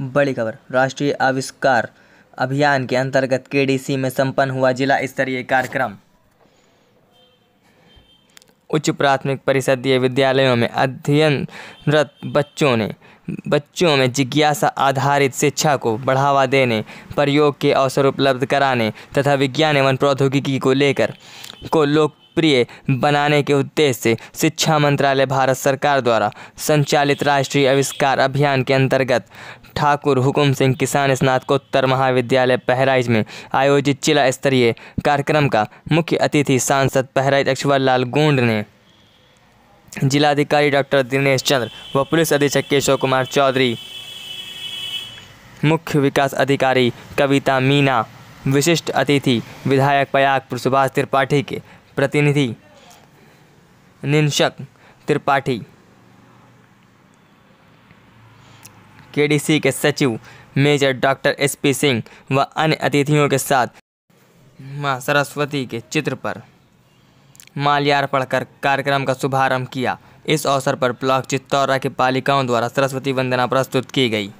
बड़ी खबर राष्ट्रीय आविष्कार अभियान के अंतर्गत केडीसी में संपन्न हुआ जिला स्तरीय कार्यक्रम उच्च प्राथमिक परिषदीय विद्यालयों में अध्ययनरत बच्चों ने बच्चों में जिज्ञासा आधारित शिक्षा को बढ़ावा देने प्रयोग के अवसर उपलब्ध कराने तथा विज्ञान एवं प्रौद्योगिकी को लेकर को लोक लोकप्रिय बनाने के उद्देश्य से शिक्षा मंत्रालय भारत सरकार द्वारा संचालित राष्ट्रीय आविष्कार अभियान के अंतर्गत ठाकुर हुकुम सिंह किसान स्नातकोत्तर महाविद्यालय पहराइज में आयोजित जिला स्तरीय कार्यक्रम का मुख्य अतिथि सांसद पहराइज अक्षवर लाल गोंड ने जिलाधिकारी डॉक्टर दिनेश चंद्र व पुलिस अधीक्षक केशव कुमार चौधरी मुख्य विकास अधिकारी कविता मीना विशिष्ट अतिथि विधायक प्रयागपुर सुभाष त्रिपाठी के प्रतिनिधि निंशक त्रिपाठी केडीसी के सचिव major doctor S P Singh व अन्य अतिथियों के साथ माँ सरस्वती के चित्र पर माल्यार्पण कर कार्यक्रम का शुभारंभ किया इस अवसर पर ब्लॉक चित्तौरा की पालिकाओं द्वारा सरस्वती वंदना प्रस्तुत की गई